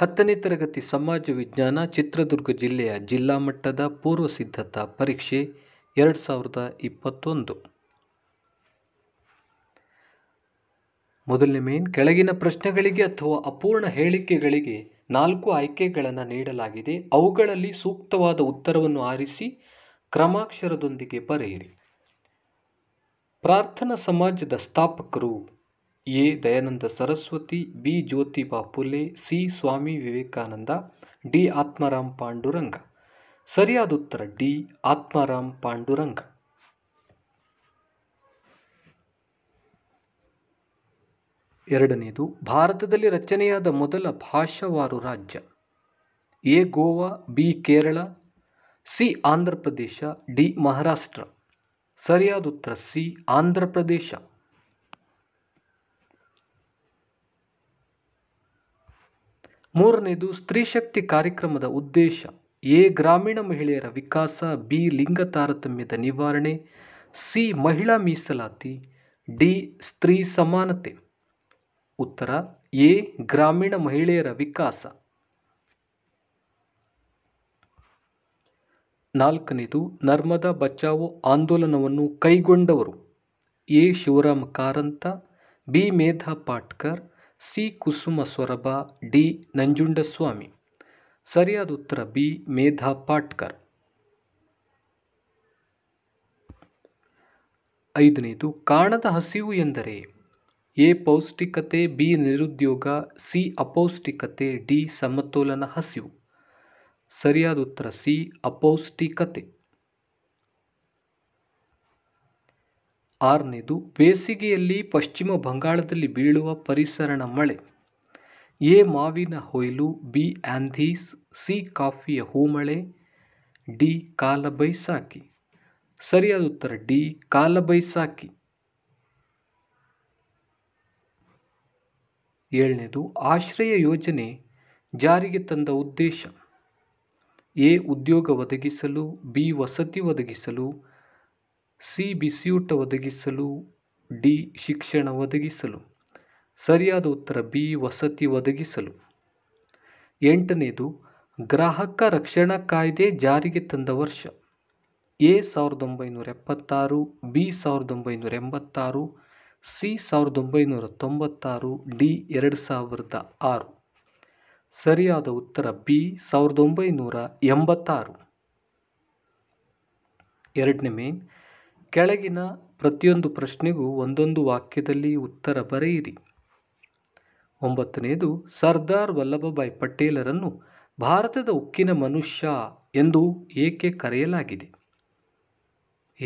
ಹತ್ತನೇ ತರಗತಿ ಸಮಾಜ ವಿಜ್ಞಾನ ಚಿತ್ರದುರ್ಗ ಜಿಲ್ಲೆಯ ಜಿಲ್ಲಾ ಮಟ್ಟದ ಪೂರ್ವ ಸಿದ್ಧತಾ ಪರೀಕ್ಷೆ ಎರಡು ಸಾವಿರದ ಇಪ್ಪತ್ತೊಂದು ಮೊದಲನೇ ಮೇನ್ ಕೆಳಗಿನ ಪ್ರಶ್ನೆಗಳಿಗೆ ಅಥವಾ ಅಪೂರ್ಣ ಹೇಳಿಕೆಗಳಿಗೆ ನಾಲ್ಕು ಆಯ್ಕೆಗಳನ್ನು ನೀಡಲಾಗಿದೆ ಅವುಗಳಲ್ಲಿ ಸೂಕ್ತವಾದ ಉತ್ತರವನ್ನು ಆರಿಸಿ ಕ್ರಮಾಕ್ಷರದೊಂದಿಗೆ ಬರೆಯಿರಿ ಪ್ರಾರ್ಥನಾ ಸಮಾಜದ ಸ್ಥಾಪಕರು A Dayananda Saraswati B Jyotiba Phule C Swami Vivekananda D Atmaram Pandurang ಸರಿಯಾದ ಉತ್ತರ ಡಿ ಆತ್ಮಾರಾಮ್ ಪಾಂಡುರಂಗ ಎರಡನೆಯದು ಭಾರತದಲ್ಲಿ ರಚನೆಯಾದ ಮೊದಲ ಭಾಷಾವಾರು ರಾಜ್ಯ A Goa B Kerala C Andhra Pradesh D Maharashtra ಸರಿಯಾದ ಉತ್ತರ ಸಿ ಆಂಧ್ರ ಪ್ರದೇಶ ಮೂರನೇದು ಸ್ತ್ರೀ ಶಕ್ತಿ ಕಾರ್ಯಕ್ರಮದ ಉದ್ದೇಶ ಎ ಗ್ರಾಮೀಣ ಮಹಿಳೆಯರ ವಿಕಾಸ ಬಿ ಲಿಂಗ ತಾರತಮ್ಯದ ನಿವಾರಣೆ ಸಿ ಮಹಿಳಾ ಮೀಸಲಾತಿ ಡಿ ಸ್ತ್ರೀ ಸಮಾನತೆ ಉತ್ತರ ಎ ಗ್ರಾಮೀಣ ಮಹಿಳೆಯರ ವಿಕಾಸ ನಾಲ್ಕನೇದು ನರ್ಮದಾ ಬಚಾವೋ ಆಂದೋಲನವನ್ನು ಕೈಗೊಂಡವರು A Shivaram Karanth B Medha Patkar C Kusuma Soraba D Nanjundaswamy ಸರಿಯಾದ ಉತ್ತರ ಬಿ ಮೇಧಾ ಪಾಟ್ಕರ್ ಐದನೇದು ಕಾಣದ ಹಸಿವು ಎಂದರೆ ಎ ಪೌಷ್ಟಿಕತೆ ಬಿ ನಿರುದ್ಯೋಗ ಸಿ ಅಪೌಷ್ಟಿಕತೆ ಡಿ ಸಮತೋಲನ ಹಸಿವು ಸರಿಯಾದ ಉತ್ತರ ಸಿ ಅಪೌಷ್ಟಿಕತೆ ಆರನೇದು ಬೇಸಿಗೆಯಲ್ಲಿ ಪಶ್ಚಿಮ ಬಂಗಾಳದಲ್ಲಿ ಬೀಳುವ ಪರಿಸರಣ ಮಳೆ ಎ ಮಾವಿನ ಹೊಯ್ಲು ಬಿ ಆಂಧೀಸ್ ಸಿ ಕಾಫಿಯ ಹೂಮಳೆ ಡಿ ಕಾಲಬೈಸಾಕಿ ಸರಿಯಾದ ಉತ್ತರ ಡಿ ಕಾಲಬೈಸಾಕಿ ಏಳನೇದು ಆಶ್ರಯ ಯೋಜನೆ ಜಾರಿಗೆ ತಂದ ಉದ್ದೇಶ ಎ ಉದ್ಯೋಗ ಒದಗಿಸಲು ಬಿ ವಸತಿ ಒದಗಿಸಲು ಸಿ ಬಿಸಿಯೂಟ ಒದಗಿಸಲು ಡಿ ಶಿಕ್ಷಣ ಒದಗಿಸಲು ಸರಿಯಾದ ಉತ್ತರ ಬಿ ವಸತಿ ಒದಗಿಸಲು ಎಂಟನೇದು ಗ್ರಾಹಕ ರಕ್ಷಣಾ ಕಾಯ್ದೆ ಜಾರಿಗೆ ತಂದ ವರ್ಷ ಎ ಸಾವಿರದ ಒಂಬೈನೂರ ಎಪ್ಪತ್ತಾರು ಬಿ ಸಾವಿರದ ಒಂಬೈನೂರ ಎಂಬತ್ತಾರು ಸಿ ಸಾವಿರದ ಒಂಬೈನೂರ ತೊಂಬತ್ತಾರು ಡಿ ಎರಡು ಸಾವಿರದ ಆರು ಸರಿಯಾದ ಉತ್ತರ ಬಿ ಸಾವಿರದ ಒಂಬೈನೂರ ಎಂಬತ್ತಾರು ಎರಡನೇ ಮೇನ್ ಕೆಳಗಿನ ಪ್ರತಿಯೊಂದು ಪ್ರಶ್ನೆಗೂ ಒಂದೊಂದು ವಾಕ್ಯದಲ್ಲಿ ಉತ್ತರ ಬರೆಯಿರಿ ಒಂಬತ್ತನೆಯದು ಸರ್ದಾರ್ ವಲ್ಲಭಭಾಯ್ ಪಟೇಲರನ್ನು ಭಾರತದ ಉಕ್ಕಿನ ಮನುಷ್ಯ ಎಂದು ಏಕೆ ಕರೆಯಲಾಗಿದೆ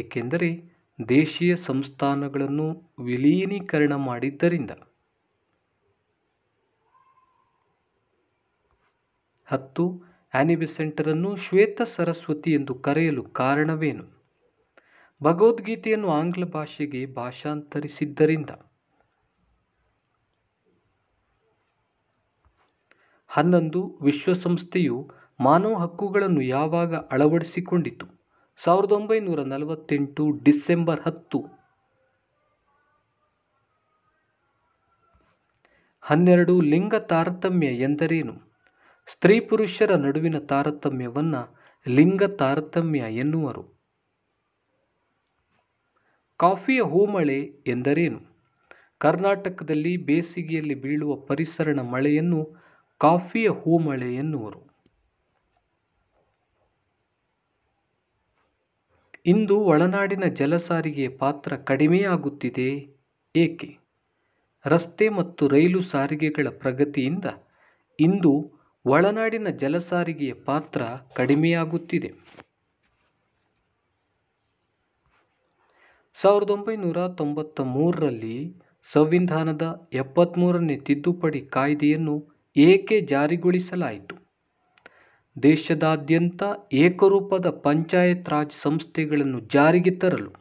ಏಕೆಂದರೆ ದೇಶೀಯ ಸಂಸ್ಥಾನಗಳನ್ನು ವಿಲೀನೀಕರಣ ಮಾಡಿದ್ದರಿಂದ ಹತ್ತು ಆ್ಯನಿಬಿಸೆಂಟರನ್ನು ಶ್ವೇತ ಸರಸ್ವತಿ ಎಂದು ಕರೆಯಲು ಕಾರಣವೇನು ಭಗವದ್ಗೀತೆಯನ್ನು ಆಂಗ್ಲ ಭಾಷೆಗೆ ಭಾಷಾಂತರಿಸಿದ್ದರಿಂದ ಹನ್ನೊಂದು ವಿಶ್ವಸಂಸ್ಥೆಯು ಮಾನವ ಹಕ್ಕುಗಳನ್ನು ಯಾವಾಗ ಅಳವಡಿಸಿಕೊಂಡಿತು ಸಾವಿರದ ಒಂಬೈನೂರ ನಲವತ್ತೆಂಟು ಡಿಸೆಂಬರ್ ಹತ್ತು ಹನ್ನೆರಡು ಲಿಂಗ ತಾರತಮ್ಯ ಎಂದರೇನು ಸ್ತ್ರೀ ಪುರುಷರ ನಡುವಿನ ತಾರತಮ್ಯವನ್ನು ಲಿಂಗ ತಾರತಮ್ಯ ಎನ್ನುವರು ಕಾಫಿಯ ಹೂಮಳೆ ಎಂದರೇನು ಕರ್ನಾಟಕದಲ್ಲಿ ಬೇಸಿಗೆಯಲ್ಲಿ ಬೀಳುವ ಪರಿಸರಣ ಮಳೆಯನ್ನು ಕಾಫಿಯ ಹೂಮಳೆ ಎನ್ನುವರು ಇಂದು ಒಳನಾಡಿನ ಜಲಸಾರಿಗೆ ಪಾತ್ರ ಕಡಿಮೆಯಾಗುತ್ತಿದೆ ಏಕೆ ರಸ್ತೆ ಮತ್ತು ರೈಲು ಸಾರಿಗೆಗಳ ಪ್ರಗತಿಯಿಂದ ಇಂದು ಒಳನಾಡಿನ ಜಲಸಾರಿಗೆಯ ಪಾತ್ರ ಕಡಿಮೆಯಾಗುತ್ತಿದೆ ಸಾವಿರದ ಒಂಬೈನೂರ ತೊಂಬತ್ತ ಮೂರರಲ್ಲಿ ಸಂವಿಧಾನದ ಎಪ್ಪತ್ತ್ಮೂರನೇ ತಿದ್ದುಪಡಿ ಕಾಯ್ದೆಯನ್ನು ಏಕೆ ಜಾರಿಗೊಳಿಸಲಾಯಿತು ದೇಶದಾದ್ಯಂತ ಏಕರೂಪದ ಪಂಚಾಯತ್ ರಾಜ್ ಸಂಸ್ಥೆಗಳನ್ನು ಜಾರಿಗೆ ತರಲು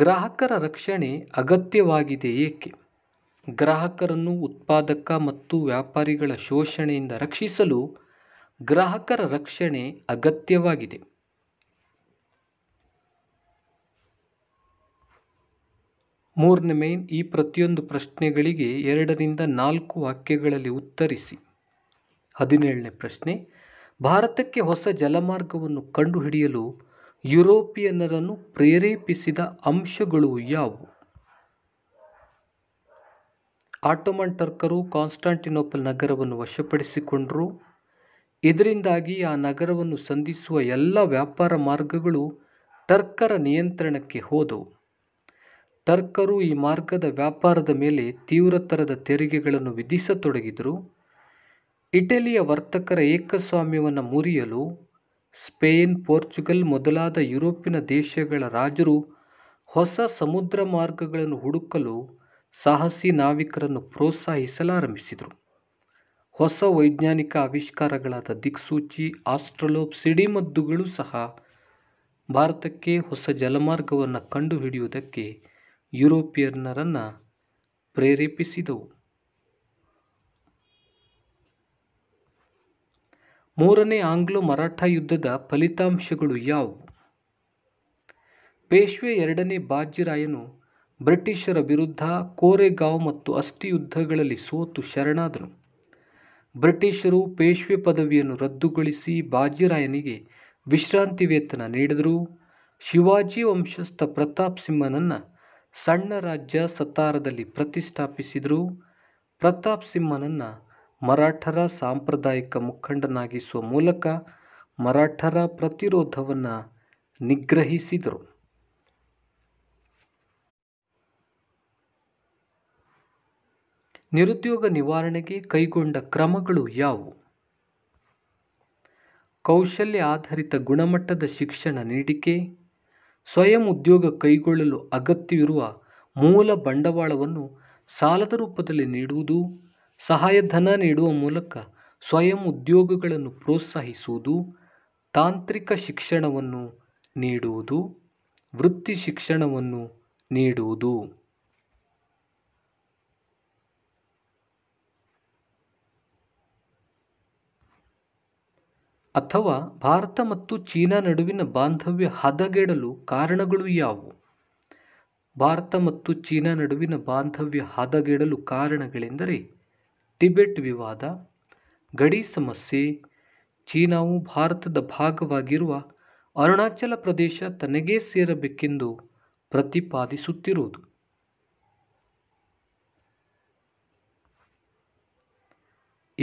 ಗ್ರಾಹಕರ ರಕ್ಷಣೆ ಅಗತ್ಯವಾಗಿದೆ ಏಕೆ ಗ್ರಾಹಕರನ್ನು ಉತ್ಪಾದಕ ಮತ್ತು ವ್ಯಾಪಾರಿಗಳ ಶೋಷಣೆಯಿಂದ ರಕ್ಷಿಸಲು ಗ್ರಾಹಕರ ರಕ್ಷಣೆ ಅಗತ್ಯವಾಗಿದೆ ಮೂರನೇ ಮೇನ್ ಈ ಪ್ರತಿಯೊಂದು ಪ್ರಶ್ನೆಗಳಿಗೆ ಎರಡರಿಂದ ನಾಲ್ಕು ವಾಕ್ಯಗಳಲ್ಲಿ ಉತ್ತರಿಸಿ ಹದಿನೇಳನೇ ಪ್ರಶ್ನೆ ಭಾರತಕ್ಕೆ ಹೊಸ ಜಲಮಾರ್ಗವನ್ನು ಕಂಡುಹಿಡಿಯಲು ಯುರೋಪಿಯನ್ನರನ್ನು ಪ್ರೇರೇಪಿಸಿದ ಅಂಶಗಳು ಯಾವುವು ಆಟೋಮನ್ ಟರ್ಕರು ಕಾನ್ಸ್ಟಾಂಟಿನೋಪಲ್ ನಗರವನ್ನು ವಶಪಡಿಸಿಕೊಂಡರು ಇದರಿಂದಾಗಿ ಆ ನಗರವನ್ನು ಸಂಧಿಸುವ ಎಲ್ಲ ವ್ಯಾಪಾರ ಮಾರ್ಗಗಳು ಟರ್ಕರ ನಿಯಂತ್ರಣಕ್ಕೆ ಹೋದವು ಟರ್ಕರು ಈ ಮಾರ್ಗದ ವ್ಯಾಪಾರದ ಮೇಲೆ ತೀವ್ರತರದ ತೆರಿಗೆಗಳನ್ನು ವಿಧಿಸತೊಡಗಿದರು ಇಟಲಿಯ ವರ್ತಕರ ಏಕಸ್ವಾಮ್ಯವನ್ನು ಮುರಿಯಲು ಸ್ಪೇನ್ ಪೋರ್ಚುಗಲ್ ಮೊದಲಾದ ಯುರೋಪಿನ ದೇಶಗಳ ರಾಜರು ಹೊಸ ಸಮುದ್ರ ಮಾರ್ಗಗಳನ್ನು ಹುಡುಕಲು ಸಾಹಸಿ ನಾವಿಕರನ್ನು ಪ್ರೋತ್ಸಾಹಿಸಲಾರಂಭಿಸಿದರು ಹೊಸ ವೈಜ್ಞಾನಿಕ ಆವಿಷ್ಕಾರಗಳಾದ ದಿಕ್ಸೂಚಿ ಆಸ್ಟ್ರಲೋಪ್ ಸಿಡಿಮದ್ದುಗಳು ಸಹ ಭಾರತಕ್ಕೆ ಹೊಸ ಜಲಮಾರ್ಗವನ್ನು ಕಂಡುಹಿಡಿಯುವುದಕ್ಕೆ ಯುರೋಪಿಯನ್ನರನ್ನು ಪ್ರೇರೇಪಿಸಿದವು ಮೂರನೇ ಆಂಗ್ಲೋ ಮರಾಠ ಯುದ್ಧದ ಫಲಿತಾಂಶಗಳು ಯಾವುವು ಪೇಶ್ವೆ ಎರಡನೇ ಬಾಜಿರಾಯನು ಬ್ರಿಟಿಷರ ವಿರುದ್ಧ ಕೋರೆಗಾಂವ್ ಮತ್ತು ಅಸ್ಥಿಯುದ್ಧಗಳಲ್ಲಿ ಯುದ್ಧಗಳಲ್ಲಿ ಸೋತು ಶರಣಾದನು ಬ್ರಿಟಿಷರು ಪೇಶ್ವೆ ಪದವಿಯನ್ನು ರದ್ದುಗೊಳಿಸಿ ಬಾಜಿರಾಯನಿಗೆ ವಿಶ್ರಾಂತಿ ವೇತನ ನೀಡಿದರು ಶಿವಾಜಿ ವಂಶಸ್ಥ ಪ್ರತಾಪ್ ಸಿಂಹನನ್ನು ಸಣ್ಣ ರಾಜ್ಯ ಸತಾರದಲ್ಲಿ ಪ್ರತಿಷ್ಠಾಪಿಸಿದರು ಪ್ರತಾಪ್ ಸಿಂಹನನ್ನು ಮರಾಠರ ಸಾಂಪ್ರದಾಯಿಕ ಮುಖಂಡನಾಗಿಸುವ ಮೂಲಕ ಮರಾಠರ ಪ್ರತಿರೋಧವನ್ನು ನಿಗ್ರಹಿಸಿದರು ನಿರುದ್ಯೋಗ ನಿವಾರಣೆಗೆ ಕೈಗೊಂಡ ಕ್ರಮಗಳು ಯಾವುವು ಕೌಶಲ್ಯ ಆಧಾರಿತ ಗುಣಮಟ್ಟದ ಶಿಕ್ಷಣ ನೀಡಿಕೆ ಸ್ವಯಂ ಉದ್ಯೋಗ ಕೈಗೊಳ್ಳಲು ಅಗತ್ಯವಿರುವ ಮೂಲ ಬಂಡವಾಳವನ್ನು ಸಾಲದ ರೂಪದಲ್ಲಿ ನೀಡುವುದು ಸಹಾಯಧನ ನೀಡುವ ಮೂಲಕ ಸ್ವಯಂ ಉದ್ಯೋಗಗಳನ್ನು ಪ್ರೋತ್ಸಾಹಿಸುವುದು ತಾಂತ್ರಿಕ ಶಿಕ್ಷಣವನ್ನು ನೀಡುವುದು ವೃತ್ತಿ ಶಿಕ್ಷಣವನ್ನು ನೀಡುವುದು ಅಥವಾ ಭಾರತ ಮತ್ತು ಚೀನಾ ನಡುವಿನ ಬಾಂಧವ್ಯ ಹದಗೆಡಲು ಕಾರಣಗಳು ಯಾವುವು ಭಾರತ ಮತ್ತು ಚೀನಾ ನಡುವಿನ ಬಾಂಧವ್ಯ ಹದಗೆಡಲು ಕಾರಣಗಳೆಂದರೆ ಟಿಬೆಟ್ ವಿವಾದ ಗಡಿ ಸಮಸ್ಯೆ ಚೀನಾವು ಭಾರತದ ಭಾಗವಾಗಿರುವ ಅರುಣಾಚಲ ಪ್ರದೇಶ ತನಗೇ ಸೇರಬೇಕೆಂದು ಪ್ರತಿಪಾದಿಸುತ್ತಿರುವುದು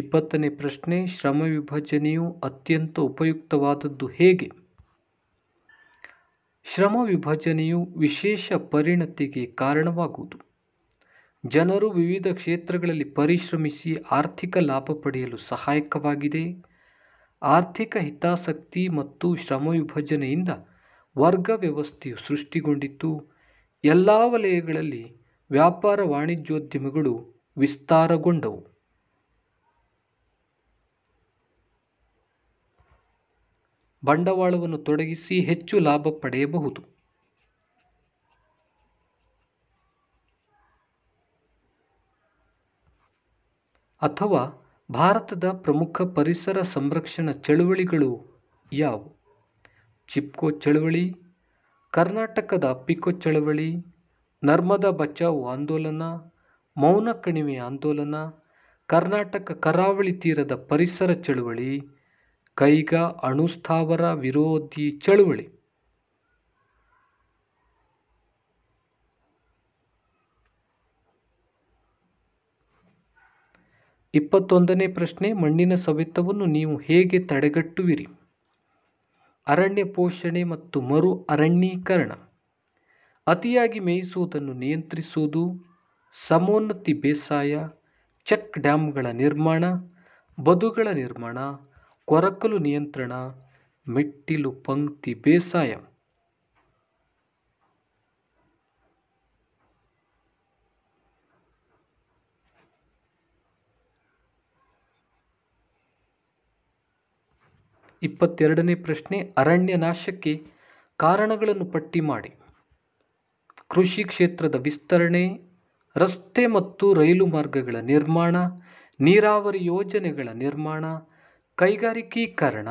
ಇಪ್ಪತ್ತನೇ ಪ್ರಶ್ನೆ ಶ್ರಮ ವಿಭಜನೆಯು ಅತ್ಯಂತ ಉಪಯುಕ್ತವಾದದ್ದು ಹೇಗೆ ಶ್ರಮ ವಿಭಜನೆಯು ವಿಶೇಷ ಪರಿಣತಿಗೆ ಕಾರಣವಾಗುವುದು ಜನರು ವಿವಿಧ ಕ್ಷೇತ್ರಗಳಲ್ಲಿ ಪರಿಶ್ರಮಿಸಿ ಆರ್ಥಿಕ ಲಾಭ ಪಡೆಯಲು ಸಹಾಯಕವಾಗಿದೆ ಆರ್ಥಿಕ ಹಿತಾಸಕ್ತಿ ಮತ್ತು ಶ್ರಮ ವಿಭಜನೆಯಿಂದ ವರ್ಗ ವ್ಯವಸ್ಥೆಯು ಸೃಷ್ಟಿಗೊಂಡಿತು ಎಲ್ಲ ವಲಯಗಳಲ್ಲಿ ವ್ಯಾಪಾರ ವಾಣಿಜ್ಯೋದ್ಯಮಗಳು ವಿಸ್ತಾರಗೊಂಡವು ಬಂಡವಾಳವನ್ನು ತೊಡಗಿಸಿ ಹೆಚ್ಚು ಲಾಭ ಪಡೆಯಬಹುದು ಅಥವಾ ಭಾರತದ ಪ್ರಮುಖ ಪರಿಸರ ಸಂರಕ್ಷಣಾ ಚಳುವಳಿಗಳು ಯಾವು ಚಿಪ್ಕೋ ಚಳುವಳಿ ಕರ್ನಾಟಕದ ಪಿಕೋ ಚಳವಳಿ ನರ್ಮದಾ ಬಚಾವು ಆಂದೋಲನ ಮೌನ ಕಣಿವೆ ಆಂದೋಲನ ಕರ್ನಾಟಕ ಕರಾವಳಿ ತೀರದ ಪರಿಸರ ಚಳುವಳಿ ಕೈಗ ಅಣುಸ್ಥಾವರ ವಿರೋಧಿ ಚಳುವಳಿ ಇಪ್ಪತ್ತೊಂದನೇ ಪ್ರಶ್ನೆ ಮಣ್ಣಿನ ಸವೆತವನ್ನು ನೀವು ಹೇಗೆ ತಡೆಗಟ್ಟುವಿರಿ ಅರಣ್ಯ ಪೋಷಣೆ ಮತ್ತು ಮರು ಅರಣ್ಯೀಕರಣ ಅತಿಯಾಗಿ ಮೇಯಿಸುವುದನ್ನು ನಿಯಂತ್ರಿಸುವುದು ಸಮೋನ್ನತಿ ಬೇಸಾಯ ಚೆಕ್ ಡ್ಯಾಮ್ಗಳ ನಿರ್ಮಾಣ ಬದುಗಳ ನಿರ್ಮಾಣ ಕೊರಕಲು ನಿಯಂತ್ರಣ ಮೆಟ್ಟಿಲು ಪಂಕ್ತಿ ಬೇಸಾಯ ಇಪ್ಪತ್ತೆರಡನೇ ಪ್ರಶ್ನೆ ಅರಣ್ಯ ನಾಶಕ್ಕೆ ಕಾರಣಗಳನ್ನು ಪಟ್ಟಿ ಮಾಡಿ ಕೃಷಿ ಕ್ಷೇತ್ರದ ವಿಸ್ತರಣೆ ರಸ್ತೆ ಮತ್ತು ರೈಲು ಮಾರ್ಗಗಳ ನಿರ್ಮಾಣ ನೀರಾವರಿ ಯೋಜನೆಗಳ ನಿರ್ಮಾಣ ಕೈಗಾರಿಕೀಕರಣ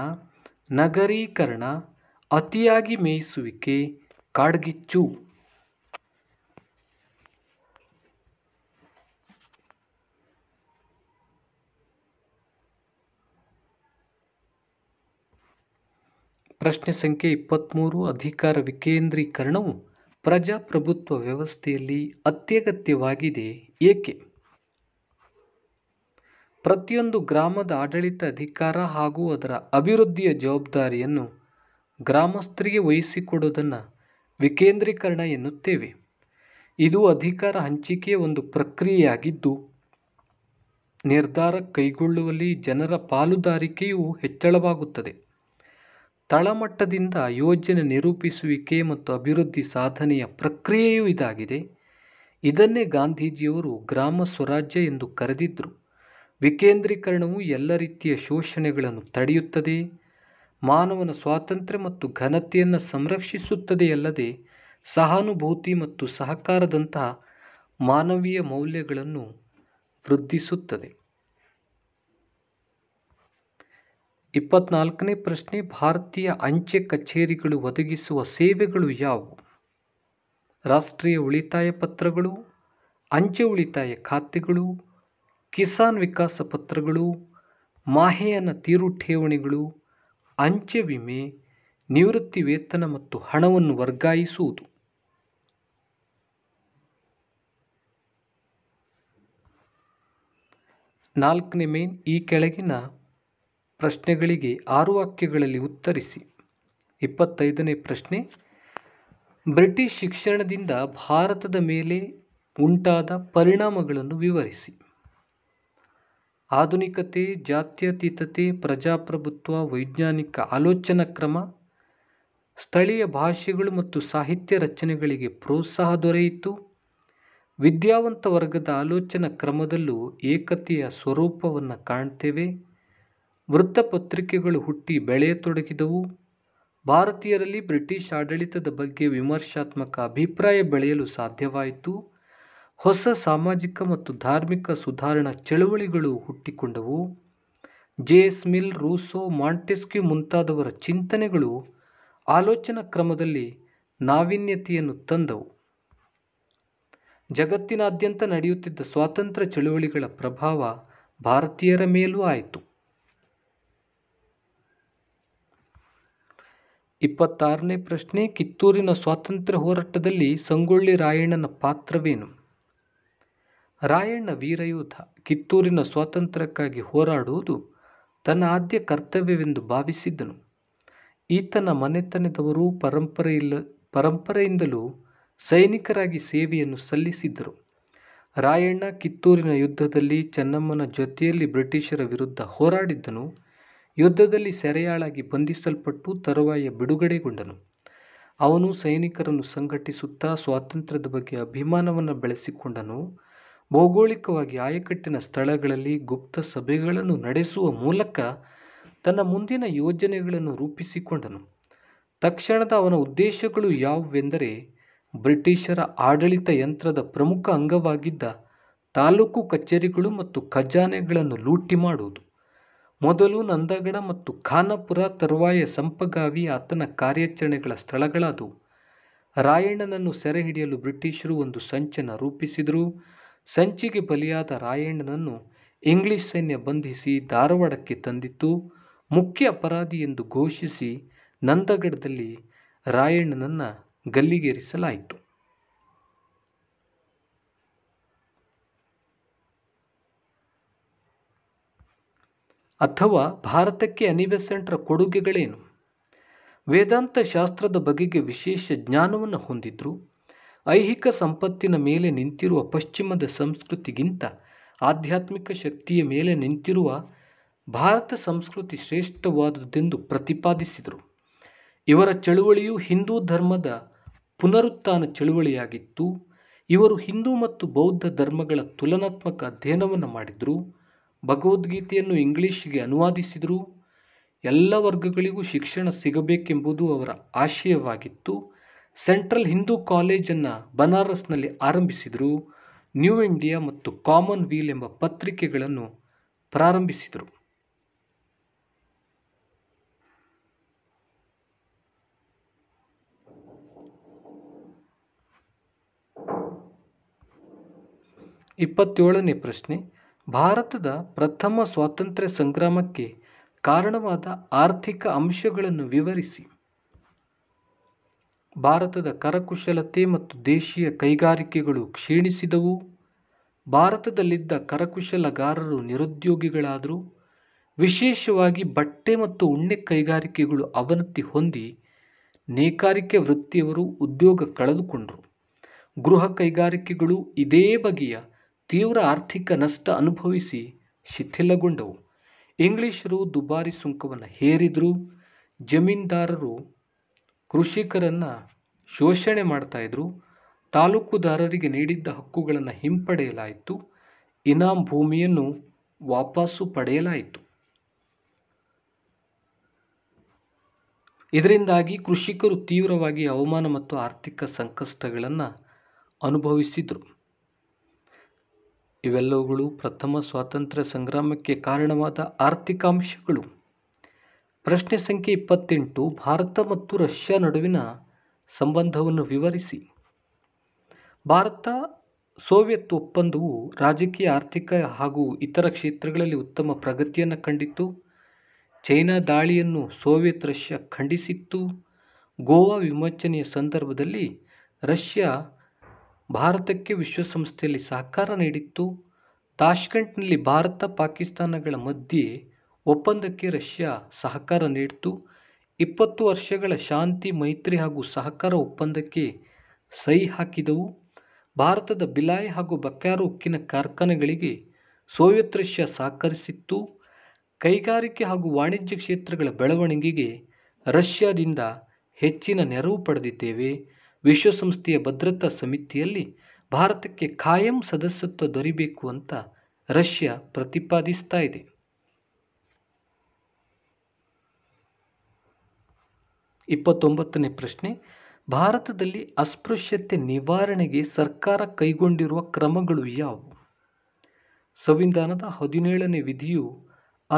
ನಗರೀಕರಣ ಅತಿಯಾಗಿ ಮೇಯಿಸುವಿಕೆ ಕಾಡ್ಗಿಚ್ಚು ಪ್ರಶ್ನೆ ಸಂಖ್ಯೆ ಇಪ್ಪತ್ತ್ಮೂರು ಅಧಿಕಾರ ವಿಕೇಂದ್ರೀಕರಣವು ಪ್ರಜಾಪ್ರಭುತ್ವ ವ್ಯವಸ್ಥೆಯಲ್ಲಿ ಅತ್ಯಗತ್ಯವಾಗಿದೆ ಏಕೆ ಪ್ರತಿಯೊಂದು ಗ್ರಾಮದ ಆಡಳಿತ ಅಧಿಕಾರ ಹಾಗೂ ಅದರ ಅಭಿವೃದ್ಧಿಯ ಜವಾಬ್ದಾರಿಯನ್ನು ಗ್ರಾಮಸ್ಥರಿಗೆ ವಹಿಸಿಕೊಡುವುದನ್ನು ವಿಕೇಂದ್ರೀಕರಣ ಎನ್ನುತ್ತೇವೆ ಇದು ಅಧಿಕಾರ ಹಂಚಿಕೆಯ ಒಂದು ಪ್ರಕ್ರಿಯೆಯಾಗಿದ್ದು ನಿರ್ಧಾರ ಕೈಗೊಳ್ಳುವಲ್ಲಿ ಜನರ ಪಾಲುದಾರಿಕೆಯು ಹೆಚ್ಚಳವಾಗುತ್ತದೆ ತಳಮಟ್ಟದಿಂದ ಯೋಜನೆ ನಿರೂಪಿಸುವಿಕೆ ಮತ್ತು ಅಭಿವೃದ್ಧಿ ಸಾಧನೆಯ ಪ್ರಕ್ರಿಯೆಯೂ ಇದಾಗಿದೆ ಇದನ್ನೇ ಗಾಂಧೀಜಿಯವರು ಗ್ರಾಮ ಸ್ವರಾಜ್ಯ ಎಂದು ಕರೆದಿದ್ದರು ವಿಕೇಂದ್ರೀಕರಣವು ಎಲ್ಲ ರೀತಿಯ ಶೋಷಣೆಗಳನ್ನು ತಡೆಯುತ್ತದೆ ಮಾನವನ ಸ್ವಾತಂತ್ರ್ಯ ಮತ್ತು ಘನತೆಯನ್ನು ಸಂರಕ್ಷಿಸುತ್ತದೆಯಲ್ಲದೆ ಸಹಾನುಭೂತಿ ಮತ್ತು ಸಹಕಾರದಂತಹ ಮಾನವೀಯ ಮೌಲ್ಯಗಳನ್ನು ವೃದ್ಧಿಸುತ್ತದೆ ಇಪ್ಪತ್ನಾಲ್ಕನೇ ಪ್ರಶ್ನೆ ಭಾರತೀಯ ಅಂಚೆ ಕಚೇರಿಗಳು ಒದಗಿಸುವ ಸೇವೆಗಳು ಯಾವುವು ರಾಷ್ಟ್ರೀಯ ಉಳಿತಾಯ ಪತ್ರಗಳು ಅಂಚೆ ಉಳಿತಾಯ ಖಾತೆಗಳು ಕಿಸಾನ್ ವಿಕಾಸ ಪತ್ರಗಳು ಮಾಹೆಯನ ತೀರು ಠೇವಣಿಗಳು ಅಂಚೆ ವಿಮೆ ನಿವೃತ್ತಿ ವೇತನ ಮತ್ತು ಹಣವನ್ನು ವರ್ಗಾಯಿಸುವುದು ನಾಲ್ಕನೇ ಮೇನ್ ಈ ಕೆಳಗಿನ ಪ್ರಶ್ನೆಗಳಿಗೆ ಆರು ವಾಕ್ಯಗಳಲ್ಲಿ ಉತ್ತರಿಸಿ ಇಪ್ಪತ್ತೈದನೇ ಪ್ರಶ್ನೆ ಬ್ರಿಟಿಷ್ ಶಿಕ್ಷಣದಿಂದ ಭಾರತದ ಮೇಲೆ ಉಂಟಾದ ಪರಿಣಾಮಗಳನ್ನು ವಿವರಿಸಿ ಆಧುನಿಕತೆ ಜಾತ್ಯತೀತತೆ ಪ್ರಜಾಪ್ರಭುತ್ವ ವೈಜ್ಞಾನಿಕ ಆಲೋಚನಾ ಕ್ರಮ ಸ್ಥಳೀಯ ಭಾಷೆಗಳು ಮತ್ತು ಸಾಹಿತ್ಯ ರಚನೆಗಳಿಗೆ ಪ್ರೋತ್ಸಾಹ ದೊರೆಯಿತು ವಿದ್ಯಾವಂತ ವರ್ಗದ ಆಲೋಚನಾ ಕ್ರಮದಲ್ಲೂ ಏಕತೆಯ ಸ್ವರೂಪವನ್ನು ಕಾಣ್ತೇವೆ ವೃತ್ತಪತ್ರಿಕೆಗಳು ಹುಟ್ಟಿ ಬೆಳೆಯತೊಡಗಿದವು ಭಾರತೀಯರಲ್ಲಿ ಬ್ರಿಟಿಷ್ ಆಡಳಿತದ ಬಗ್ಗೆ ವಿಮರ್ಶಾತ್ಮಕ ಅಭಿಪ್ರಾಯ ಬೆಳೆಯಲು ಸಾಧ್ಯವಾಯಿತು ಹೊಸ ಸಾಮಾಜಿಕ ಮತ್ತು ಧಾರ್ಮಿಕ ಸುಧಾರಣಾ ಚಳವಳಿಗಳು ಹುಟ್ಟಿಕೊಂಡವು ಜೇಸ್ ಮಿಲ್ ರೂಸೋ ಮಾಂಟೆಸ್ಕ್ಯೂ ಮುಂತಾದವರ ಚಿಂತನೆಗಳು ಆಲೋಚನಾ ಕ್ರಮದಲ್ಲಿ ನಾವೀನ್ಯತೆಯನ್ನು ತಂದವು ಜಗತ್ತಿನಾದ್ಯಂತ ನಡೆಯುತ್ತಿದ್ದ ಸ್ವಾತಂತ್ರ್ಯ ಚಳುವಳಿಗಳ ಪ್ರಭಾವ ಭಾರತೀಯರ ಮೇಲೂ ಆಯಿತು ಇಪ್ಪತ್ತಾರನೇ ಪ್ರಶ್ನೆ ಕಿತ್ತೂರಿನ ಸ್ವಾತಂತ್ರ್ಯ ಹೋರಾಟದಲ್ಲಿ ಸಂಗೊಳ್ಳಿ ರಾಯಣ್ಣನ ಪಾತ್ರವೇನು ರಾಯಣ್ಣ ವೀರಯೋಧ ಕಿತ್ತೂರಿನ ಸ್ವಾತಂತ್ರ್ಯಕ್ಕಾಗಿ ಹೋರಾಡುವುದು ತನ್ನ ಆದ್ಯ ಕರ್ತವ್ಯವೆಂದು ಭಾವಿಸಿದ್ದನು ಈತನ ಮನೆತನದವರು ಪರಂಪರೆಯಿಲ್ಲ ಪರಂಪರೆಯಿಂದಲೂ ಸೈನಿಕರಾಗಿ ಸೇವೆಯನ್ನು ಸಲ್ಲಿಸಿದ್ದರು ರಾಯಣ್ಣ ಕಿತ್ತೂರಿನ ಯುದ್ಧದಲ್ಲಿ ಚೆನ್ನಮ್ಮನ ಜೊತೆಯಲ್ಲಿ ಬ್ರಿಟಿಷರ ವಿರುದ್ಧ ಹೋರಾಡಿದ್ದನು ಯುದ್ಧದಲ್ಲಿ ಸೆರೆಯಾಳಾಗಿ ಬಂಧಿಸಲ್ಪಟ್ಟು ತರುವಾಯ ಬಿಡುಗಡೆಗೊಂಡನು ಅವನು ಸೈನಿಕರನ್ನು ಸಂಘಟಿಸುತ್ತಾ ಸ್ವಾತಂತ್ರ್ಯದ ಬಗ್ಗೆ ಅಭಿಮಾನವನ್ನು ಬೆಳೆಸಿಕೊಂಡನು ಭೌಗೋಳಿಕವಾಗಿ ಆಯಕಟ್ಟಿನ ಸ್ಥಳಗಳಲ್ಲಿ ಗುಪ್ತ ಸಭೆಗಳನ್ನು ನಡೆಸುವ ಮೂಲಕ ತನ್ನ ಮುಂದಿನ ಯೋಜನೆಗಳನ್ನು ರೂಪಿಸಿಕೊಂಡನು ತಕ್ಷಣದ ಅವನ ಉದ್ದೇಶಗಳು ಯಾವುವೆಂದರೆ ಬ್ರಿಟಿಷರ ಆಡಳಿತ ಯಂತ್ರದ ಪ್ರಮುಖ ಅಂಗವಾಗಿದ್ದ ತಾಲೂಕು ಕಚೇರಿಗಳು ಮತ್ತು ಖಜಾನೆಗಳನ್ನು ಲೂಟಿ ಮಾಡುವುದು ಮೊದಲು ನಂದಗಡ ಮತ್ತು ಖಾನಾಪುರ ತರುವಾಯ ಸಂಪಗಾವಿ ಆತನ ಕಾರ್ಯಾಚರಣೆಗಳ ಸ್ಥಳಗಳಾದವು ರಾಯಣ್ಣನನ್ನು ಸೆರೆ ಹಿಡಿಯಲು ಬ್ರಿಟಿಷರು ಒಂದು ಸಂಚನ ರೂಪಿಸಿದರು ಸಂಚಿಗೆ ಬಲಿಯಾದ ರಾಯಣ್ಣನನ್ನು ಇಂಗ್ಲಿಷ್ ಸೈನ್ಯ ಬಂಧಿಸಿ ಧಾರವಾಡಕ್ಕೆ ತಂದಿತ್ತು ಮುಖ್ಯ ಅಪರಾಧಿ ಎಂದು ಘೋಷಿಸಿ ನಂದಗಡದಲ್ಲಿ ರಾಯಣ್ಣನನ್ನು ಗಲ್ಲಿಗೇರಿಸಲಾಯಿತು ಅಥವಾ ಭಾರತಕ್ಕೆ ಅನಿಬೆಸೆಂಟ್ರ ಕೊಡುಗೆಗಳೇನು ವೇದಾಂತ ಶಾಸ್ತ್ರದ ಬಗೆಗೆ ವಿಶೇಷ ಜ್ಞಾನವನ್ನು ಹೊಂದಿದ್ರು ಐಹಿಕ ಸಂಪತ್ತಿನ ಮೇಲೆ ನಿಂತಿರುವ ಪಶ್ಚಿಮದ ಸಂಸ್ಕೃತಿಗಿಂತ ಆಧ್ಯಾತ್ಮಿಕ ಶಕ್ತಿಯ ಮೇಲೆ ನಿಂತಿರುವ ಭಾರತ ಸಂಸ್ಕೃತಿ ಶ್ರೇಷ್ಠವಾದುದೆಂದು ಪ್ರತಿಪಾದಿಸಿದರು ಇವರ ಚಳುವಳಿಯು ಹಿಂದೂ ಧರ್ಮದ ಪುನರುತ್ಥಾನ ಚಳುವಳಿಯಾಗಿತ್ತು ಇವರು ಹಿಂದೂ ಮತ್ತು ಬೌದ್ಧ ಧರ್ಮಗಳ ತುಲನಾತ್ಮಕ ಅಧ್ಯಯನವನ್ನು ಮಾಡಿದರು ಭಗವದ್ಗೀತೆಯನ್ನು ಇಂಗ್ಲಿಷ್ಗೆ ಅನುವಾದಿಸಿದರು ಎಲ್ಲ ವರ್ಗಗಳಿಗೂ ಶಿಕ್ಷಣ ಸಿಗಬೇಕೆಂಬುದು ಅವರ ಆಶಯವಾಗಿತ್ತು ಸೆಂಟ್ರಲ್ ಹಿಂದೂ ಕಾಲೇಜನ್ನು ಬನಾರಸ್ನಲ್ಲಿ ಆರಂಭಿಸಿದರು ನ್ಯೂ ಇಂಡಿಯಾ ಮತ್ತು ಕಾಮನ್ ವೀಲ್ ಎಂಬ ಪತ್ರಿಕೆಗಳನ್ನು ಪ್ರಾರಂಭಿಸಿದರು ಇಪ್ಪತ್ತೇಳನೇ ಪ್ರಶ್ನೆ ಭಾರತದ ಪ್ರಥಮ ಸ್ವಾತಂತ್ರ್ಯ ಸಂಗ್ರಾಮಕ್ಕೆ ಕಾರಣವಾದ ಆರ್ಥಿಕ ಅಂಶಗಳನ್ನು ವಿವರಿಸಿ ಭಾರತದ ಕರಕುಶಲತೆ ಮತ್ತು ದೇಶೀಯ ಕೈಗಾರಿಕೆಗಳು ಕ್ಷೀಣಿಸಿದವು ಭಾರತದಲ್ಲಿದ್ದ ಕರಕುಶಲಗಾರರು ನಿರುದ್ಯೋಗಿಗಳಾದರು ವಿಶೇಷವಾಗಿ ಬಟ್ಟೆ ಮತ್ತು ಉಣ್ಣೆ ಕೈಗಾರಿಕೆಗಳು ಅವನತಿ ಹೊಂದಿ ನೇಕಾರಿಕೆ ವೃತ್ತಿಯವರು ಉದ್ಯೋಗ ಕಳೆದುಕೊಂಡರು ಗೃಹ ಕೈಗಾರಿಕೆಗಳು ಇದೇ ಬಗೆಯ ತೀವ್ರ ಆರ್ಥಿಕ ನಷ್ಟ ಅನುಭವಿಸಿ ಶಿಥಿಲಗೊಂಡವು ಇಂಗ್ಲಿಷರು ದುಬಾರಿ ಸುಂಕವನ್ನು ಹೇರಿದರು ಜಮೀನ್ದಾರರು ಕೃಷಿಕರನ್ನು ಶೋಷಣೆ ಮಾಡ್ತಾಯಿದ್ರು ತಾಲೂಕುದಾರರಿಗೆ ನೀಡಿದ್ದ ಹಕ್ಕುಗಳನ್ನು ಹಿಂಪಡೆಯಲಾಯಿತು ಇನಾಮ್ ಭೂಮಿಯನ್ನು ವಾಪಸ್ಸು ಪಡೆಯಲಾಯಿತು ಇದರಿಂದಾಗಿ ಕೃಷಿಕರು ತೀವ್ರವಾಗಿ ಅವಮಾನ ಮತ್ತು ಆರ್ಥಿಕ ಸಂಕಷ್ಟಗಳನ್ನು ಅನುಭವಿಸಿದರು ಇವೆಲ್ಲವುಗಳು ಪ್ರಥಮ ಸ್ವಾತಂತ್ರ್ಯ ಸಂಗ್ರಾಮಕ್ಕೆ ಕಾರಣವಾದ ಆರ್ಥಿಕಾಂಶಗಳು ಪ್ರಶ್ನೆ ಸಂಖ್ಯೆ ಇಪ್ಪತ್ತೆಂಟು ಭಾರತ ಮತ್ತು ರಷ್ಯಾ ನಡುವಿನ ಸಂಬಂಧವನ್ನು ವಿವರಿಸಿ ಭಾರತ ಸೋವಿಯತ್ ಒಪ್ಪಂದವು ರಾಜಕೀಯ ಆರ್ಥಿಕ ಹಾಗೂ ಇತರ ಕ್ಷೇತ್ರಗಳಲ್ಲಿ ಉತ್ತಮ ಪ್ರಗತಿಯನ್ನು ಕಂಡಿತ್ತು ಚೈನಾ ದಾಳಿಯನ್ನು ಸೋವಿಯತ್ ರಷ್ಯಾ ಖಂಡಿಸಿತ್ತು ಗೋವಾ ವಿಮೋಚನೆಯ ಸಂದರ್ಭದಲ್ಲಿ ರಷ್ಯಾ ಭಾರತಕ್ಕೆ ವಿಶ್ವಸಂಸ್ಥೆಯಲ್ಲಿ ಸಹಕಾರ ನೀಡಿತ್ತು ತಾಷ್ಕೆಂಟ್ನಲ್ಲಿ ಭಾರತ ಪಾಕಿಸ್ತಾನಗಳ ಮಧ್ಯೆ ಒಪ್ಪಂದಕ್ಕೆ ರಷ್ಯಾ ಸಹಕಾರ ನೀಡಿತು ಇಪ್ಪತ್ತು ವರ್ಷಗಳ ಶಾಂತಿ ಮೈತ್ರಿ ಹಾಗೂ ಸಹಕಾರ ಒಪ್ಪಂದಕ್ಕೆ ಸಹಿ ಹಾಕಿದವು ಭಾರತದ ಬಿಲಾಯ್ ಹಾಗೂ ಬಕ್ಯಾರು ಉಕ್ಕಿನ ಕಾರ್ಖಾನೆಗಳಿಗೆ ಸೋವಿಯತ್ ರಷ್ಯಾ ಸಹಕರಿಸಿತ್ತು ಕೈಗಾರಿಕೆ ಹಾಗೂ ವಾಣಿಜ್ಯ ಕ್ಷೇತ್ರಗಳ ಬೆಳವಣಿಗೆಗೆ ರಷ್ಯಾದಿಂದ ಹೆಚ್ಚಿನ ನೆರವು ಪಡೆದಿದ್ದೇವೆ ವಿಶ್ವಸಂಸ್ಥೆಯ ಭದ್ರತಾ ಸಮಿತಿಯಲ್ಲಿ ಭಾರತಕ್ಕೆ ಖಾಯಂ ಸದಸ್ಯತ್ವ ದೊರೀಬೇಕು ಅಂತ ರಷ್ಯಾ ಪ್ರತಿಪಾದಿಸ್ತಾ ಇದೆ ಇಪ್ಪತ್ತೊಂಬತ್ತನೇ ಪ್ರಶ್ನೆ ಭಾರತದಲ್ಲಿ ಅಸ್ಪೃಶ್ಯತೆ ನಿವಾರಣೆಗೆ ಸರ್ಕಾರ ಕೈಗೊಂಡಿರುವ ಕ್ರಮಗಳು ಯಾವುವು ಸಂವಿಧಾನದ ಹದಿನೇಳನೇ ವಿಧಿಯು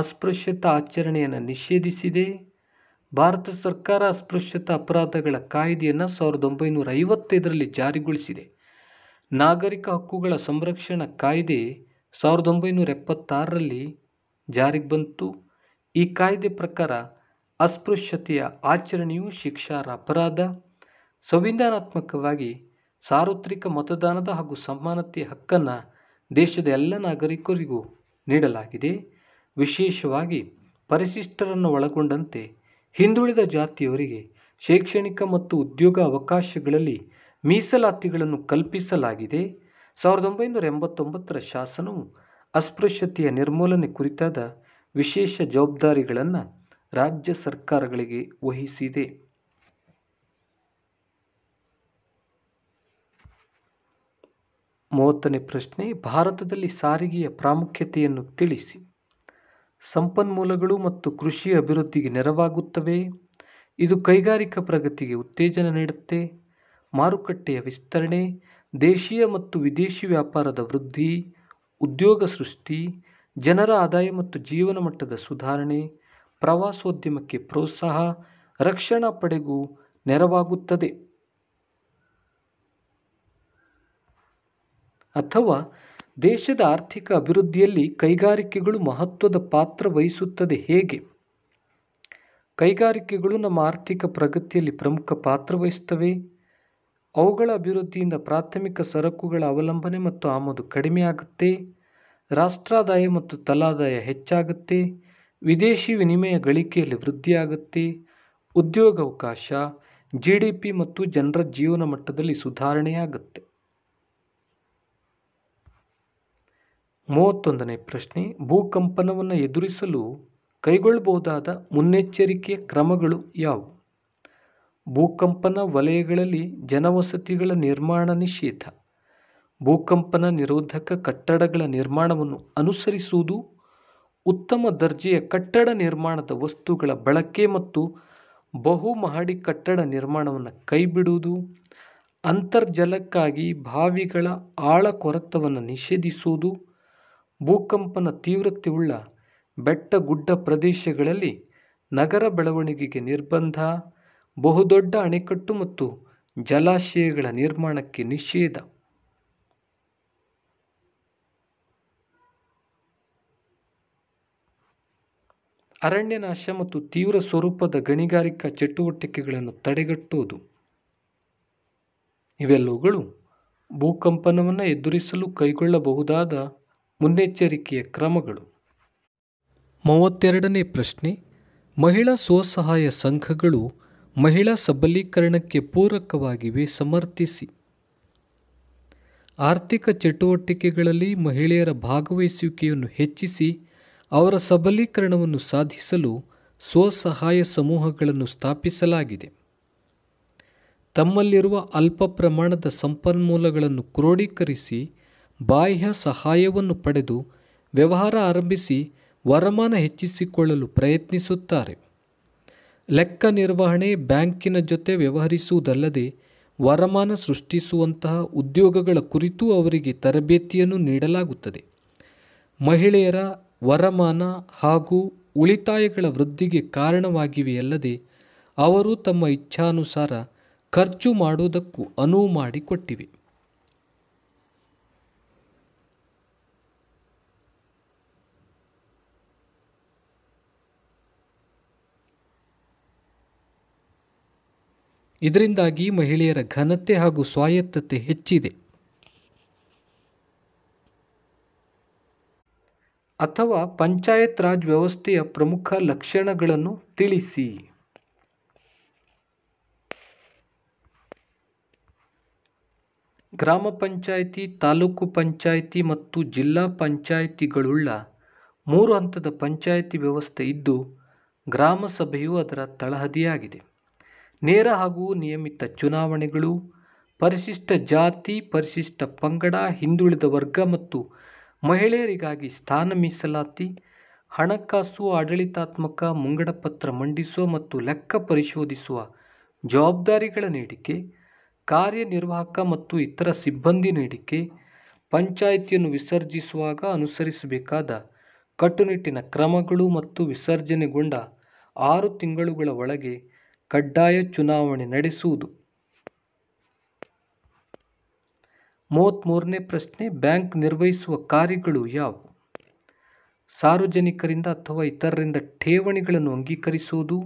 ಅಸ್ಪೃಶ್ಯತಾ ಆಚರಣೆಯನ್ನು ನಿಷೇಧಿಸಿದೆ ಭಾರತ ಸರ್ಕಾರ ಅಸ್ಪೃಶ್ಯತಾ ಅಪರಾಧಗಳ ಕಾಯ್ದೆಯನ್ನು ಸಾವಿರದ ಒಂಬೈನೂರ ಐವತ್ತೈದರಲ್ಲಿ ಜಾರಿಗೊಳಿಸಿದೆ ನಾಗರಿಕ ಹಕ್ಕುಗಳ ಸಂರಕ್ಷಣಾ ಕಾಯ್ದೆ ಸಾವಿರದ ಒಂಬೈನೂರ ಎಪ್ಪತ್ತಾರರಲ್ಲಿ ಜಾರಿಗೆ ಬಂತು ಈ ಕಾಯ್ದೆ ಪ್ರಕಾರ ಅಸ್ಪೃಶ್ಯತೆಯ ಆಚರಣೆಯು ಶಿಕ್ಷಾರ ಅಪರಾಧ ಸಂವಿಧಾನಾತ್ಮಕವಾಗಿ ಸಾರ್ವತ್ರಿಕ ಮತದಾನದ ಹಾಗೂ ಸಮಾನತೆಯ ಹಕ್ಕನ್ನು ದೇಶದ ಎಲ್ಲ ನಾಗರಿಕರಿಗೂ ನೀಡಲಾಗಿದೆ ವಿಶೇಷವಾಗಿ ಪರಿಶಿಷ್ಟರನ್ನು ಒಳಗೊಂಡಂತೆ ಹಿಂದುಳಿದ ಜಾತಿಯವರಿಗೆ ಶೈಕ್ಷಣಿಕ ಮತ್ತು ಉದ್ಯೋಗ ಅವಕಾಶಗಳಲ್ಲಿ ಮೀಸಲಾತಿಗಳನ್ನು ಕಲ್ಪಿಸಲಾಗಿದೆ ಸಾವಿರದ ಒಂಬೈನೂರ ಎಂಬತ್ತೊಂಬತ್ತರ ಶಾಸನವು ಅಸ್ಪೃಶ್ಯತೆಯ ನಿರ್ಮೂಲನೆ ಕುರಿತಾದ ವಿಶೇಷ ಜವಾಬ್ದಾರಿಗಳನ್ನು ರಾಜ್ಯ ಸರ್ಕಾರಗಳಿಗೆ ವಹಿಸಿದೆ ಮೂವತ್ತನೇ ಪ್ರಶ್ನೆ ಭಾರತದಲ್ಲಿ ಸಾರಿಗೆಯ ಪ್ರಾಮುಖ್ಯತೆಯನ್ನು ತಿಳಿಸಿ ಸಂಪನ್ಮೂಲಗಳು ಮತ್ತು ಕೃಷಿ ಅಭಿವೃದ್ಧಿಗೆ ನೆರವಾಗುತ್ತವೆ ಇದು ಕೈಗಾರಿಕಾ ಪ್ರಗತಿಗೆ ಉತ್ತೇಜನ ನೀಡುತ್ತೆ ಮಾರುಕಟ್ಟೆಯ ವಿಸ್ತರಣೆ ದೇಶೀಯ ಮತ್ತು ವಿದೇಶಿ ವ್ಯಾಪಾರದ ವೃದ್ಧಿ ಉದ್ಯೋಗ ಸೃಷ್ಟಿ ಜನರ ಆದಾಯ ಮತ್ತು ಜೀವನ ಮಟ್ಟದ ಸುಧಾರಣೆ ಪ್ರವಾಸೋದ್ಯಮಕ್ಕೆ ಪ್ರೋತ್ಸಾಹ ರಕ್ಷಣಾ ಪಡೆಗೂ ನೆರವಾಗುತ್ತದೆ ಅಥವಾ ದೇಶದ ಆರ್ಥಿಕ ಅಭಿವೃದ್ಧಿಯಲ್ಲಿ ಕೈಗಾರಿಕೆಗಳು ಮಹತ್ವದ ಪಾತ್ರ ವಹಿಸುತ್ತದೆ ಹೇಗೆ ಕೈಗಾರಿಕೆಗಳು ನಮ್ಮ ಆರ್ಥಿಕ ಪ್ರಗತಿಯಲ್ಲಿ ಪ್ರಮುಖ ಪಾತ್ರ ವಹಿಸುತ್ತವೆ ಅವುಗಳ ಅಭಿವೃದ್ಧಿಯಿಂದ ಪ್ರಾಥಮಿಕ ಸರಕುಗಳ ಅವಲಂಬನೆ ಮತ್ತು ಆಮದು ಕಡಿಮೆಯಾಗುತ್ತೆ ರಾಷ್ಟ್ರಾದಾಯ ಮತ್ತು ತಲಾದಾಯ ಹೆಚ್ಚಾಗುತ್ತೆ ವಿದೇಶಿ ವಿನಿಮಯ ಗಳಿಕೆಯಲ್ಲಿ ವೃದ್ಧಿಯಾಗುತ್ತೆ ಉದ್ಯೋಗಾವಕಾಶ ಜಿ ಡಿ ಪಿ ಮತ್ತು ಜನರ ಜೀವನ ಮಟ್ಟದಲ್ಲಿ ಸುಧಾರಣೆಯಾಗುತ್ತೆ ಮೂವತ್ತೊಂದನೇ ಪ್ರಶ್ನೆ ಭೂಕಂಪನವನ್ನು ಎದುರಿಸಲು ಕೈಗೊಳ್ಳಬಹುದಾದ ಮುನ್ನೆಚ್ಚರಿಕೆಯ ಕ್ರಮಗಳು ಯಾವುವು ಭೂಕಂಪನ ವಲಯಗಳಲ್ಲಿ ಜನವಸತಿಗಳ ನಿರ್ಮಾಣ ನಿಷೇಧ ಭೂಕಂಪನ ನಿರೋಧಕ ಕಟ್ಟಡಗಳ ನಿರ್ಮಾಣವನ್ನು ಅನುಸರಿಸುವುದು ಉತ್ತಮ ದರ್ಜೆಯ ಕಟ್ಟಡ ನಿರ್ಮಾಣದ ವಸ್ತುಗಳ ಬಳಕೆ ಮತ್ತು ಬಹುಮಹಡಿ ಕಟ್ಟಡ ನಿರ್ಮಾಣವನ್ನು ಕೈಬಿಡುವುದು ಅಂತರ್ಜಲಕ್ಕಾಗಿ ಬಾವಿಗಳ ಆಳ ಕೊರತವನ್ನು ನಿಷೇಧಿಸುವುದು ಭೂಕಂಪನ ಬೆಟ್ಟ ಗುಡ್ಡ ಪ್ರದೇಶಗಳಲ್ಲಿ ನಗರ ಬೆಳವಣಿಗೆಗೆ ನಿರ್ಬಂಧ ಬಹುದೊಡ್ಡ ಅಣೆಕಟ್ಟು ಮತ್ತು ಜಲಾಶಯಗಳ ನಿರ್ಮಾಣಕ್ಕೆ ನಿಷೇಧ ಅರಣ್ಯನಾಶ ಮತ್ತು ತೀವ್ರ ಸ್ವರೂಪದ ಗಣಿಗಾರಿಕಾ ಚಟುವಟಿಕೆಗಳನ್ನು ತಡೆಗಟ್ಟುವುದು ಇವೆಲ್ಲವುಗಳು ಭೂಕಂಪನವನ್ನು ಎದುರಿಸಲು ಕೈಗೊಳ್ಳಬಹುದಾದ ಮುನ್ನೆಚ್ಚರಿಕೆಯ ಕ್ರಮಗಳು ಮೂವತ್ತೆರಡನೇ ಪ್ರಶ್ನೆ ಮಹಿಳಾ ಸ್ವಸಹಾಯ ಸಂಘಗಳು ಮಹಿಳಾ ಸಬಲೀಕರಣಕ್ಕೆ ಪೂರಕವಾಗಿವೆ ಸಮರ್ಥಿಸಿ ಆರ್ಥಿಕ ಚಟುವಟಿಕೆಗಳಲ್ಲಿ ಮಹಿಳೆಯರ ಭಾಗವಹಿಸುವಿಕೆಯನ್ನು ಹೆಚ್ಚಿಸಿ ಅವರ ಸಬಲೀಕರಣವನ್ನು ಸಾಧಿಸಲು ಸ್ವಸಹಾಯ ಸಮೂಹಗಳನ್ನು ಸ್ಥಾಪಿಸಲಾಗಿದೆ ತಮ್ಮಲ್ಲಿರುವ ಅಲ್ಪ ಪ್ರಮಾಣದ ಸಂಪನ್ಮೂಲಗಳನ್ನು ಕ್ರೋಢೀಕರಿಸಿ ಬಾಹ್ಯ ಸಹಾಯವನ್ನು ಪಡೆದು ವ್ಯವಹಾರ ಆರಂಭಿಸಿ ವರಮಾನ ಹೆಚ್ಚಿಸಿಕೊಳ್ಳಲು ಪ್ರಯತ್ನಿಸುತ್ತಾರೆ ಲೆಕ್ಕ ನಿರ್ವಹಣೆ ಬ್ಯಾಂಕಿನ ಜೊತೆ ವ್ಯವಹರಿಸುವುದಲ್ಲದೆ ವರಮಾನ ಸೃಷ್ಟಿಸುವಂತಹ ಉದ್ಯೋಗಗಳ ಕುರಿತು ಅವರಿಗೆ ತರಬೇತಿಯನ್ನು ನೀಡಲಾಗುತ್ತದೆ ಮಹಿಳೆಯರ ವರಮಾನ ಹಾಗೂ ಉಳಿತಾಯಗಳ ವೃದ್ಧಿಗೆ ಕಾರಣವಾಗಿವೆಯಲ್ಲದೆ ಅವರು ತಮ್ಮ ಇಚ್ಛಾನುಸಾರ ಖರ್ಚು ಮಾಡುವುದಕ್ಕೂ ಅನುವು ಮಾಡಿಕೊಟ್ಟಿವೆ ಇದರಿಂದಾಗಿ ಮಹಿಳೆಯರ ಘನತೆ ಹಾಗೂ ಸ್ವಾಯತ್ತತೆ ಹೆಚ್ಚಿದೆ ಅಥವಾ ಪಂಚಾಯತ್ ರಾಜ್ ವ್ಯವಸ್ಥೆಯ ಪ್ರಮುಖ ಲಕ್ಷಣಗಳನ್ನು ತಿಳಿಸಿ? ಗ್ರಾಮ ಪಂಚಾಯಿತಿ, ತಾಲೂಕು ಪಂಚಾಯಿತಿ ಮತ್ತು ಜಿಲ್ಲಾ ಪಂಚಾಯಿತಿಗಳುಳ್ಳ ಮೂರು ಹಂತದ ಪಂಚಾಯಿತಿ ವ್ಯವಸ್ಥೆ ಇದ್ದು, ಗ್ರಾಮ ಸಭೆಯು ಅದರ ತಳಹದಿಯಾಗಿದೆ. ನೇರ ಹಾಗೂ ನಿಯಮಿತ ಚುನಾವಣೆಗಳು, ಪರಿಶಿಷ್ಟ ಜಾತಿ, ಪರಿಶಿಷ್ಟ ಪಂಗಡ, ಹಿಂದುಳಿದ ವರ್ಗ ಮತ್ತು ಮಹಿಳೆಯರಿಗಾಗಿ ಸ್ಥಾನ ಮೀಸಲಾತಿ ಹಣಕಾಸು ಆಡಳಿತಾತ್ಮಕ ಮುಂಗಡಪತ್ರ ಮಂಡಿಸುವ ಮತ್ತು ಲೆಕ್ಕ ಪರಿಶೋಧಿಸುವ ಜವಾಬ್ದಾರಿಗಳ ನೀಡಿಕೆ ಕಾರ್ಯನಿರ್ವಾಹಕ ಮತ್ತು ಇತರ ಸಿಬ್ಬಂದಿ ನೀಡಿಕೆ ಪಂಚಾಯಿತಿಯನ್ನು ವಿಸರ್ಜಿಸುವಾಗ ಅನುಸರಿಸಬೇಕಾದ ಕಟ್ಟುನಿಟ್ಟಿನ ಕ್ರಮಗಳು ಮತ್ತು ವಿಸರ್ಜನೆಗೊಂಡ ಆರು ತಿಂಗಳುಗಳ ಒಳಗೆ ಕಡ್ಡಾಯ ಚುನಾವಣೆ ನಡೆಸುವುದು ಮೂವತ್ತ್ಮೂರನೇ ಪ್ರಶ್ನೆ ಬ್ಯಾಂಕ್ ನಿರ್ವಹಿಸುವ ಕಾರ್ಯಗಳು ಯಾವುವು ಸಾರ್ವಜನಿಕರಿಂದ ಅಥವಾ ಇತರರಿಂದ ಠೇವಣಿಗಳನ್ನು ಅಂಗೀಕರಿಸುವುದು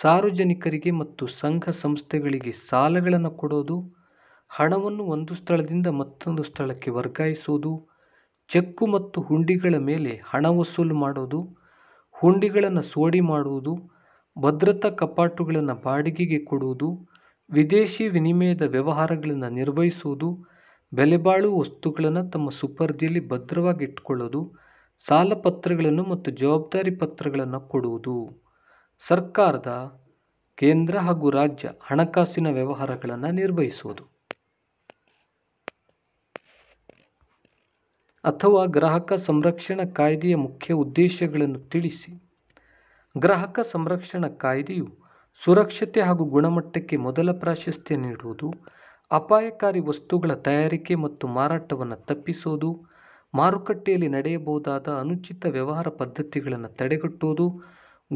ಸಾರ್ವಜನಿಕರಿಗೆ ಮತ್ತು ಸಂಘ ಸಂಸ್ಥೆಗಳಿಗೆ ಸಾಲಗಳನ್ನು ಕೊಡೋದು ಹಣವನ್ನು ಒಂದು ಸ್ಥಳದಿಂದ ಮತ್ತೊಂದು ಸ್ಥಳಕ್ಕೆ ವರ್ಗಾಯಿಸುವುದು ಚೆಕ್ಕು ಮತ್ತು ಹುಂಡಿಗಳ ಮೇಲೆ ಹಣ ವಸೂಲು ಮಾಡೋದು ಹುಂಡಿಗಳನ್ನು ಸೋಡಿ ಮಾಡುವುದು ಭದ್ರತಾ ಕಪಾಟುಗಳನ್ನು ಬಾಡಿಗೆಗೆ ಕೊಡುವುದು ವಿದೇಶಿ ವಿನಿಮಯದ ವ್ಯವಹಾರಗಳನ್ನು ನಿರ್ವಹಿಸುವುದು ಬೆಲೆಬಾಳುವ ವಸ್ತುಗಳನ್ನು ತಮ್ಮ ಸುಪರ್ದಿಯಲ್ಲಿ ಭದ್ರವಾಗಿ ಇಟ್ಕೊಳ್ಳೋದು ಸಾಲ ಪತ್ರಗಳನ್ನು ಮತ್ತು ಜವಾಬ್ದಾರಿ ಪತ್ರಗಳನ್ನು ಕೊಡುವುದು ಸರ್ಕಾರದ ಕೇಂದ್ರ ಹಾಗೂ ರಾಜ್ಯ ಹಣಕಾಸಿನ ವ್ಯವಹಾರಗಳನ್ನು ನಿರ್ವಹಿಸುವುದು ಅಥವಾ ಗ್ರಾಹಕ ಸಂರಕ್ಷಣಾ ಕಾಯ್ದೆಯ ಮುಖ್ಯ ಉದ್ದೇಶಗಳನ್ನು ತಿಳಿಸಿ ಗ್ರಾಹಕ ಸಂರಕ್ಷಣಾ ಕಾಯ್ದೆಯು ಸುರಕ್ಷತೆ ಹಾಗೂ ಗುಣಮಟ್ಟಕ್ಕೆ ಮೊದಲ ಪ್ರಾಶಸ್ತ್ಯ ನೀಡುವುದು ಅಪಾಯಕಾರಿ ವಸ್ತುಗಳ ತಯಾರಿಕೆ ಮತ್ತು ಮಾರಾಟವನ್ನು ತಪ್ಪಿಸೋದು ಮಾರುಕಟ್ಟೆಯಲ್ಲಿ ನಡೆಯಬಹುದಾದ ಅನುಚಿತ ವ್ಯವಹಾರ ಪದ್ಧತಿಗಳನ್ನು ತಡೆಗಟ್ಟೋದು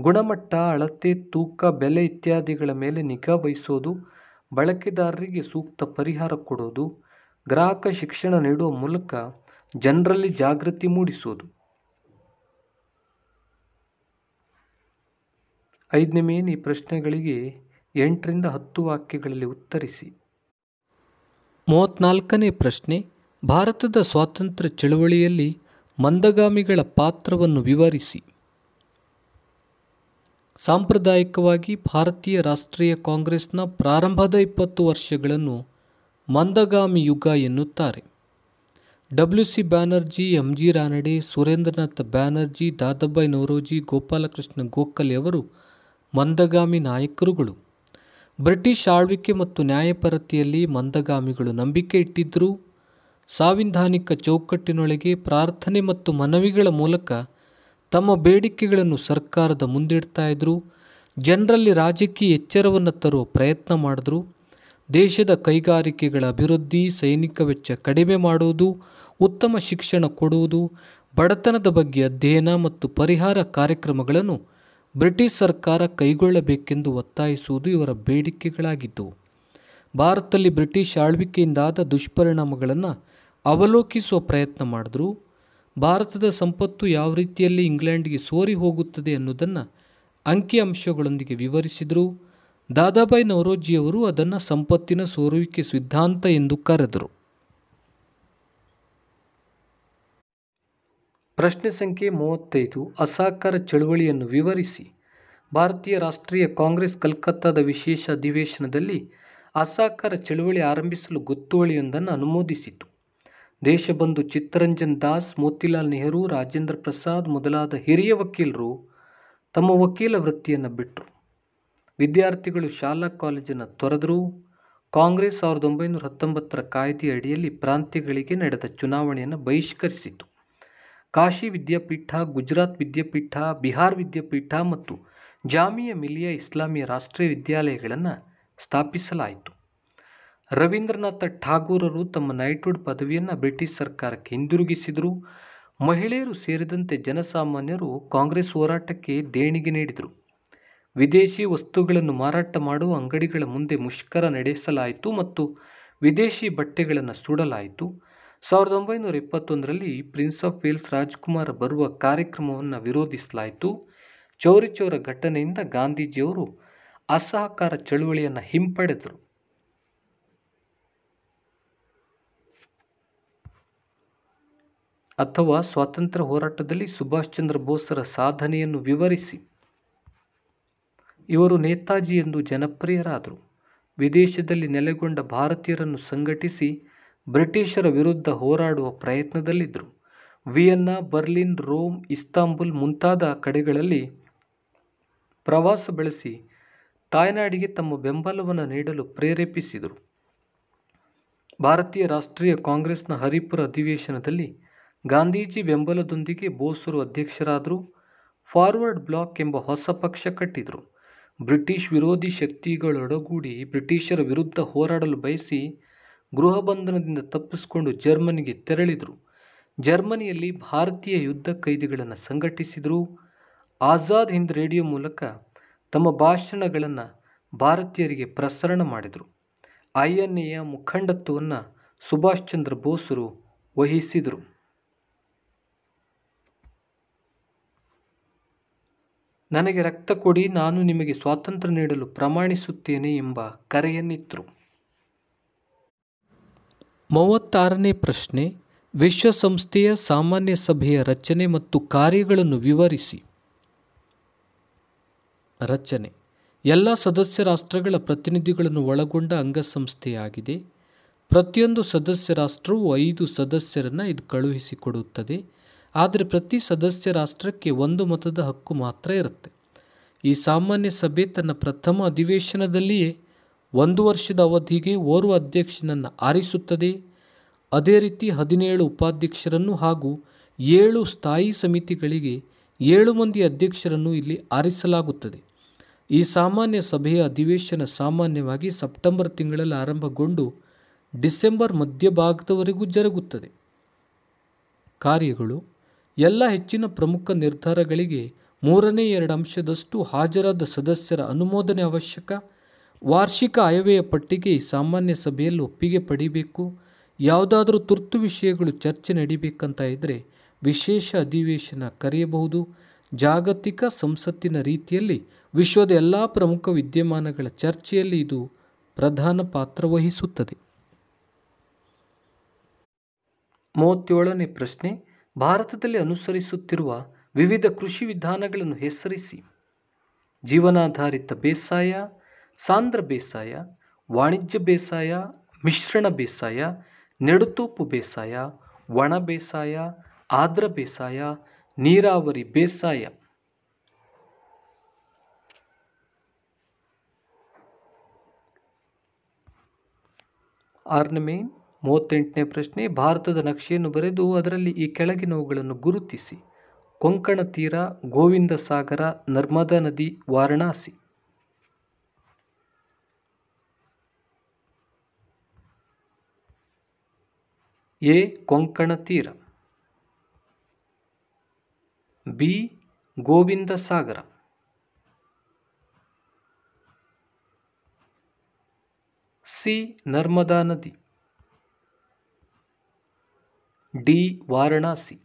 ಗುಣಮಟ್ಟ ಅಳತೆ ತೂಕ ಬೆಲೆ ಇತ್ಯಾದಿಗಳ ಮೇಲೆ ನಿಗಾ ವಹಿಸೋದು ಬಳಕೆದಾರರಿಗೆ ಸೂಕ್ತ ಪರಿಹಾರ ಕೊಡೋದು ಗ್ರಾಹಕ ಶಿಕ್ಷಣ ನೀಡುವ ಮೂಲಕ ಜನರಲ್ಲಿ ಜಾಗೃತಿ ಮೂಡಿಸೋದು ಐದನೇ ಮೇನ್ ಈ ಪ್ರಶ್ನೆಗಳಿಗೆ ಎಂಟರಿಂದ ಹತ್ತು ವಾಕ್ಯಗಳಲ್ಲಿ ಉತ್ತರಿಸಿ ಮೂವತ್ನಾಲ್ಕನೇ ಪ್ರಶ್ನೆ ಭಾರತದ ಸ್ವಾತಂತ್ರ್ಯ ಚಳುವಳಿಯಲ್ಲಿ ಮಂದಗಾಮಿಗಳ ಪಾತ್ರವನ್ನು ವಿವರಿಸಿ ಸಾಂಪ್ರದಾಯಿಕವಾಗಿ ಭಾರತೀಯ ರಾಷ್ಟ್ರೀಯ ಕಾಂಗ್ರೆಸ್ನ ಪ್ರಾರಂಭದ ಇಪ್ಪತ್ತು ವರ್ಷಗಳನ್ನು ಮಂದಗಾಮಿ ಯುಗ ಎನ್ನುತ್ತಾರೆ W C Banerjee M G Ranade Surendranath Banerjee Dadabhai Naoroji Gopal Krishna Gokhale ಅವರು ಮಂದಗಾಮಿ ನಾಯಕರುಗಳು ಬ್ರಿಟಿಷ್ ಆಳ್ವಿಕೆ ಮತ್ತು ನ್ಯಾಯಪರತೆಯಲ್ಲಿ ಮಂದಗಾಮಿಗಳು ನಂಬಿಕೆ ಇಟ್ಟಿದ್ದರು ಸಾಂವಿಧಾನಿಕ ಚೌಕಟ್ಟಿನೊಳಗೆ ಪ್ರಾರ್ಥನೆ ಮತ್ತು ಮನವಿಗಳ ಮೂಲಕ ತಮ್ಮ ಬೇಡಿಕೆಗಳನ್ನು ಸರ್ಕಾರದ ಮುಂದಿಡ್ತಾ ಇದ್ದರು ಜನರಲ್ಲಿ ರಾಜಕೀಯ ಎಚ್ಚರವನ್ನು ತರುವ ಪ್ರಯತ್ನ ಮಾಡಿದ್ರು ದೇಶದ ಕೈಗಾರಿಕೆಗಳ ಅಭಿವೃದ್ಧಿ ಸೈನಿಕ ವೆಚ್ಚ ಕಡಿಮೆ ಮಾಡುವುದು ಉತ್ತಮ ಶಿಕ್ಷಣ ಕೊಡುವುದು ಬಡತನದ ಬಗ್ಗೆ ಅಧ್ಯಯನ ಮತ್ತು ಪರಿಹಾರ ಕಾರ್ಯಕ್ರಮಗಳನ್ನು ಬ್ರಿಟಿಷ್ ಸರ್ಕಾರ ಕೈಗೊಳ್ಳಬೇಕೆಂದು ಒತ್ತಾಯಿಸುವುದು ಇವರ ಬೇಡಿಕೆಗಳಾಗಿದ್ದವು ಭಾರತದಲ್ಲಿ ಬ್ರಿಟಿಷ್ ಆಳ್ವಿಕೆಯಿಂದಾದ ದುಷ್ಪರಿಣಾಮಗಳನ್ನು ಅವಲೋಕಿಸುವ ಪ್ರಯತ್ನ ಮಾಡಿದ್ರು ಭಾರತದ ಸಂಪತ್ತು ಯಾವ ರೀತಿಯಲ್ಲಿ ಇಂಗ್ಲೆಂಡ್ಗೆ ಸೋರಿ ಹೋಗುತ್ತದೆ ಅನ್ನೋದನ್ನು ಅಂಕಿಅಂಶಗಳೊಂದಿಗೆ ವಿವರಿಸಿದರು ದಾದಾಬಾಯಿ ನವರೋಜಿಯವರು ಅದನ್ನು ಸಂಪತ್ತಿನ ಸೋರುವಿಕೆ ಸಿದ್ಧಾಂತ ಎಂದು ಕರೆದರು ಪ್ರಶ್ನೆ ಸಂಖ್ಯೆ ಮೂವತ್ತೈದು ಅಸಹಕಾರ ಚಳುವಳಿಯನ್ನು ವಿವರಿಸಿ ಭಾರತೀಯ ರಾಷ್ಟ್ರೀಯ ಕಾಂಗ್ರೆಸ್ ಕಲ್ಕತ್ತಾದ ವಿಶೇಷ ಅಧಿವೇಶನದಲ್ಲಿ ಅಸಹಕಾರ ಚಳುವಳಿ ಆರಂಭಿಸಲು ಗೊತ್ತುವಳಿಯೊಂದನ್ನು ಅನುಮೋದಿಸಿತು ದೇಶಬಂಧು ಚಿತ್ತರಂಜನ್ ದಾಸ್ ಮೋತಿಲಾಲ್ ನೆಹರು ರಾಜೇಂದ್ರ ಪ್ರಸಾದ್ ಮೊದಲಾದ ಹಿರಿಯ ವಕೀಲರು ತಮ್ಮ ವಕೀಲ ವೃತ್ತಿಯನ್ನು ಬಿಟ್ಟರು ವಿದ್ಯಾರ್ಥಿಗಳು ಶಾಲಾ ಕಾಲೇಜನ್ನು ತೊರೆದರು ಕಾಂಗ್ರೆಸ್ ಸಾವಿರದ ಒಂಬೈನೂರ ಹತ್ತೊಂಬತ್ತರ ಕಾಯ್ದೆಯ ಅಡಿಯಲ್ಲಿ ಪ್ರಾಂತ್ಯಗಳಿಗೆ ನಡೆದ ಚುನಾವಣೆಯನ್ನು ಬಹಿಷ್ಕರಿಸಿತು ಕಾಶಿ ವಿದ್ಯಾಪೀಠ ಗುಜರಾತ್ ವಿದ್ಯಾಪೀಠ ಬಿಹಾರ್ ವಿದ್ಯಾಪೀಠ ಮತ್ತು ಜಾಮಿಯಾ ಮಿಲಿಯಾ ಇಸ್ಲಾಮಿಯ ರಾಷ್ಟ್ರೀಯ ವಿದ್ಯಾಲಯಗಳನ್ನು ಸ್ಥಾಪಿಸಲಾಯಿತು ರವೀಂದ್ರನಾಥ ಠಾಗೂರರು ತಮ್ಮ ನೈಟ್ಹುಡ್ ಪದವಿಯನ್ನು ಬ್ರಿಟಿಷ್ ಸರ್ಕಾರಕ್ಕೆ ಹಿಂದಿರುಗಿಸಿದರು ಮಹಿಳೆಯರು ಸೇರಿದಂತೆ ಜನಸಾಮಾನ್ಯರು ಕಾಂಗ್ರೆಸ್ ಹೋರಾಟಕ್ಕೆ ದೇಣಿಗೆ ನೀಡಿದರು ವಿದೇಶಿ ವಸ್ತುಗಳನ್ನು ಮಾರಾಟ ಮಾಡುವ ಅಂಗಡಿಗಳ ಮುಂದೆ ಮುಷ್ಕರ ನಡೆಸಲಾಯಿತು ಮತ್ತು ವಿದೇಶಿ ಬಟ್ಟೆಗಳನ್ನು ಸುಡಲಾಯಿತು ಸಾವಿರದ ಒಂಬೈನೂರ ಇಪ್ಪತ್ತೊಂದರಲ್ಲಿ ಪ್ರಿನ್ಸ್ ಆಫ್ ವೇಲ್ಸ್ ರಾಜ್ಕುಮಾರ್ ಬರುವ ಕಾರ್ಯಕ್ರಮವನ್ನು ವಿರೋಧಿಸಲಾಯಿತು ಚೌರಿ ಚೌರ ಘಟನೆಯಿಂದ ಗಾಂಧೀಜಿಯವರು ಅಸಹಕಾರ ಚಳುವಳಿಯನ್ನು ಹಿಂಪಡೆದರು ಅಥವಾ ಸ್ವಾತಂತ್ರ್ಯ ಹೋರಾಟದಲ್ಲಿ ಸುಭಾಷ್ ಚಂದ್ರ ಬೋಸರ ಸಾಧನೆಯನ್ನು ವಿವರಿಸಿ ಇವರು ನೇತಾಜಿ ಎಂದು ಜನಪ್ರಿಯರಾದರು ವಿದೇಶದಲ್ಲಿ ನೆಲೆಗೊಂಡ ಭಾರತೀಯರನ್ನು ಸಂಘಟಿಸಿ ಬ್ರಿಟಿಷರ ವಿರುದ್ಧ ಹೋರಾಡುವ ಪ್ರಯತ್ನದಲ್ಲಿದ್ದರು ವಿಯೆನ್ನಾ ಬರ್ಲಿನ್ ರೋಮ್ ಇಸ್ತಾಂಬುಲ್ ಮುಂತಾದ ಕಡೆಗಳಲ್ಲಿ ಪ್ರವಾಸ ಬೆಳೆಸಿ ತಾಯ್ನಾಡಿಗೆ ತಮ್ಮ ಬೆಂಬಲವನ್ನು ನೀಡಲು ಪ್ರೇರೇಪಿಸಿದರು ಭಾರತೀಯ ರಾಷ್ಟ್ರೀಯ ಕಾಂಗ್ರೆಸ್ನ ಹರಿಪುರ ಅಧಿವೇಶನದಲ್ಲಿ ಗಾಂಧೀಜಿ ಬೆಂಬಲದೊಂದಿಗೆ ಬೋಸರು ಅಧ್ಯಕ್ಷರಾದರು ಫಾರ್ವರ್ಡ್ ಬ್ಲಾಕ್ ಎಂಬ ಹೊಸ ಪಕ್ಷ ಕಟ್ಟಿದರು ಬ್ರಿಟಿಷ್ ವಿರೋಧಿ ಶಕ್ತಿಗಳೊಡಗೂಡಿ ಬ್ರಿಟಿಷರ ವಿರುದ್ಧ ಹೋರಾಡಲು ಬಯಸಿ ಗೃಹಬಂಧನದಿಂದ ತಪ್ಪಿಸಿಕೊಂಡು ಜರ್ಮನಿಗೆ ತೆರಳಿದರು ಜರ್ಮನಿಯಲ್ಲಿ ಭಾರತೀಯ ಯುದ್ಧ ಕೈದಿಗಳನ್ನು ಸಂಘಟಿಸಿದರು ಆಜಾದ್ ಹಿಂದ್ ರೇಡಿಯೋ ಮೂಲಕ ತಮ್ಮ ಭಾಷಣಗಳನ್ನು ಭಾರತೀಯರಿಗೆ ಪ್ರಸರಣ ಮಾಡಿದರು ಐ ಎನ್ ಎಯ ಮುಖಂಡತ್ವವನ್ನು ಸುಭಾಷ್ ಚಂದ್ರ ಬೋಸರು ವಹಿಸಿದರು ನನಗೆ ರಕ್ತ ಕೊಡಿ ನಾನು ನಿಮಗೆ ಸ್ವಾತಂತ್ರ್ಯ ನೀಡಲು ಪ್ರಮಾಣಿಸುತ್ತೇನೆ ಎಂಬ ಕರೆಯನ್ನಿತ್ತರು ಮೂವತ್ತಾರನೇ ಪ್ರಶ್ನೆ ವಿಶ್ವಸಂಸ್ಥೆಯ ಸಾಮಾನ್ಯ ಸಭೆಯ ರಚನೆ ಮತ್ತು ಕಾರ್ಯಗಳನ್ನು ವಿವರಿಸಿ ರಚನೆ ಎಲ್ಲ ಸದಸ್ಯ ರಾಷ್ಟ್ರಗಳ ಪ್ರತಿನಿಧಿಗಳನ್ನು ಒಳಗೊಂಡ ಅಂಗಸಂಸ್ಥೆಯಾಗಿದೆ ಪ್ರತಿಯೊಂದು ಸದಸ್ಯ ರಾಷ್ಟ್ರವು ಐದು ಸದಸ್ಯರನ್ನು ಇದು ಕಳುಹಿಸಿಕೊಡುತ್ತದೆ ಆದರೆ ಪ್ರತಿ ಸದಸ್ಯ ರಾಷ್ಟ್ರಕ್ಕೆ ಒಂದು ಮತದ ಹಕ್ಕು ಮಾತ್ರ ಇರುತ್ತೆ ಈ ಸಾಮಾನ್ಯ ಸಭೆ ತನ್ನ ಪ್ರಥಮ ಅಧಿವೇಶನದಲ್ಲಿಯೇ ಒಂದು ವರ್ಷದ ಅವಧಿಗೆ ಓರ್ವ ಅಧ್ಯಕ್ಷನನ್ನು ಆರಿಸುತ್ತದೆ ಅದೇ ರೀತಿ ಹದಿನೇಳು ಉಪಾಧ್ಯಕ್ಷರನ್ನು ಹಾಗೂ ಏಳು ಸ್ಥಾಯಿ ಸಮಿತಿಗಳಿಗೆ ಏಳು ಮಂದಿ ಅಧ್ಯಕ್ಷರನ್ನು ಇಲ್ಲಿ ಆರಿಸಲಾಗುತ್ತದೆ ಈ ಸಾಮಾನ್ಯ ಸಭೆಯ ಅಧಿವೇಶನ ಸಾಮಾನ್ಯವಾಗಿ ಸೆಪ್ಟೆಂಬರ್ ತಿಂಗಳಲ್ಲಿ ಆರಂಭಗೊಂಡು ಡಿಸೆಂಬರ್ ಮಧ್ಯಭಾಗದವರೆಗೂ ಜರುಗುತ್ತದೆ ಕಾರ್ಯಗಳು ಎಲ್ಲ ಹೆಚ್ಚಿನ ಪ್ರಮುಖ ನಿರ್ಧಾರಗಳಿಗೆ ಮೂರನೇ ಎರಡು ಅಂಶದಷ್ಟು ಹಾಜರಾದ ಸದಸ್ಯರ ಅನುಮೋದನೆ ಅವಶ್ಯಕ ವಾರ್ಷಿಕ ಆಯವ್ಯಯ ಪಟ್ಟಿಗೆ ಸಾಮಾನ್ಯ ಸಭೆಯಲ್ಲಿ ಒಪ್ಪಿಗೆ ಪಡಿಬೇಕು ಯಾವುದಾದರೂ ತುರ್ತು ವಿಷಯಗಳು ಚರ್ಚೆ ನಡಿಬೇಕಂತ ಇದ್ದರೆ ವಿಶೇಷ ಅಧಿವೇಶನ ಕರೆಯಬಹುದು ಜಾಗತಿಕ ಸಂಸತ್ತಿನ ರೀತಿಯಲ್ಲಿ ವಿಶ್ವದ ಎಲ್ಲ ಪ್ರಮುಖ ವಿದ್ಯಮಾನಗಳ ಚರ್ಚೆಯಲ್ಲಿ ಇದು ಪ್ರಧಾನ ಪಾತ್ರ ವಹಿಸುತ್ತದೆ ಮೂವತ್ತೇಳನೇ ಪ್ರಶ್ನೆ ಭಾರತದಲ್ಲಿ ಅನುಸರಿಸುತ್ತಿರುವ ವಿವಿಧ ಕೃಷಿ ವಿಧಾನಗಳನ್ನು ಹೆಸರಿಸಿ ಜೀವನಾಧಾರಿತ ಬೇಸಾಯ ಸಾಂದ್ರ ಬೇಸಾಯ ವಾಣಿಜ್ಯ ಬೇಸಾಯ ಮಿಶ್ರಣ ಬೇಸಾಯ ನೆಡುತೋಪು ಬೇಸಾಯ ಒಣ ಬೇಸಾಯ ಆದ್ರ ಬೇಸಾಯ ನೀರಾವರಿ ಬೇಸಾಯ ಆರ್ನಮೇ ಮೂವತ್ತೆಂಟನೇ ಪ್ರಶ್ನೆ ಭಾರತದ ನಕ್ಷೆಯನ್ನು ಬರೆದು ಅದರಲ್ಲಿ ಈ ಕೆಳಗಿನವುಗಳನ್ನು ಗುರುತಿಸಿ ಕೊಂಕಣ ತೀರ ಗೋವಿಂದ ಸಾಗರ ನರ್ಮದಾ ನದಿ ವಾರಣಾಸಿ ಎ ಕೊಂಕಣ ತೀರ ಬಿ ಗೋವಿಂದ ಸಾಗರ ಸಿ ನರ್ಮದಾ ನದಿ ಡಿ ವಾರಣಾಸಿ